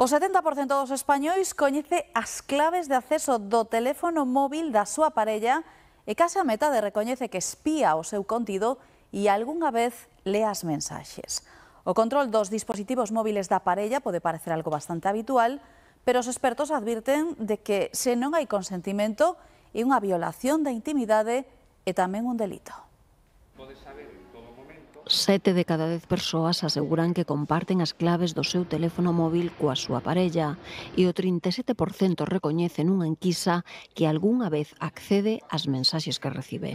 O 70% dos españóis coñece as claves de acceso do teléfono móvil da súa parella e case a metade recoñece que espía o seu contido e algunha vez lea as mensaxes. O control dos dispositivos móviles da parella pode parecer algo bastante habitual, pero os expertos advirten de que se non hai consentimento é unha violación da intimidade e tamén un delito. Podes saber Sete de cada dez persoas aseguran que comparten as claves do seu teléfono móvil coa súa parella e o 37% recoñece nunha enquisa que algunha vez accede ás mensaxes que recibe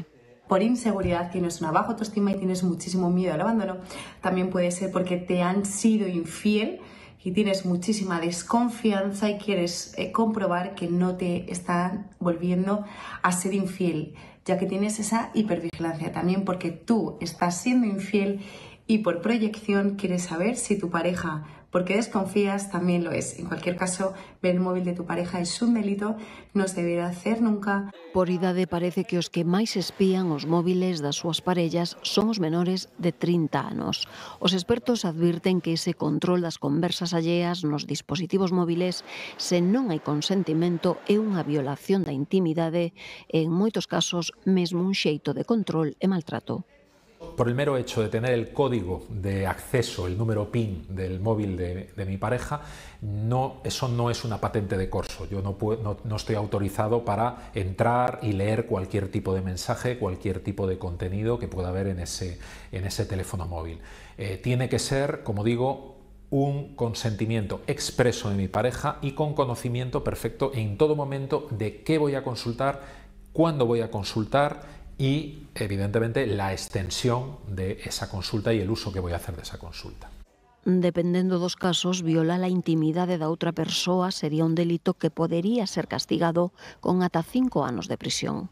por inseguridad, tienes una baja autoestima y tienes muchísimo miedo al abandono. También puede ser porque te han sido infiel y tienes muchísima desconfianza y quieres eh, comprobar que no te están volviendo a ser infiel, ya que tienes esa hipervigilancia también porque tú estás siendo infiel y por proyección quieres saber si tu pareja, porque desconfías, también lo es. En cualquier caso, ver el móvil de tu pareja es un delito, non se deberá hacer nunca. Por idade parece que os que máis espían os móviles das súas parellas son os menores de 30 anos. Os expertos advirten que ese control das conversas alleas nos dispositivos móviles, se non hai consentimento, é unha violación da intimidade e, en moitos casos, mesmo un xeito de control e maltrato. por el mero hecho de tener el código de acceso, el número PIN del móvil de, mi pareja, no, eso no es una patente de corso. Yo no, estoy autorizado para entrar y leer cualquier tipo de mensaje, cualquier tipo de contenido que pueda haber en ese, teléfono móvil. Eh, tiene que ser, como digo, un consentimiento expreso de mi pareja y con conocimiento perfecto en todo momento de qué voy a consultar, cuándo voy a consultar y evidentemente la extensión de esa consulta y el uso que voy a hacer de esa consulta. Dependiendo de dos casos, violar la intimidad la otra persona sería un delito que podría ser castigado con hasta cinco años de prisión.